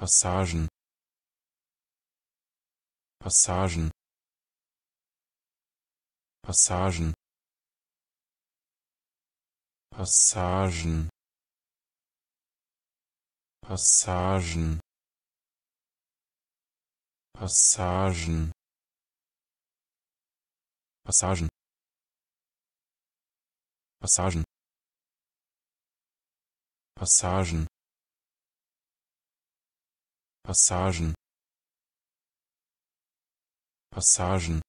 passagen passagen passagen passagen passagen passagen passagen passagen passagen passagen passagen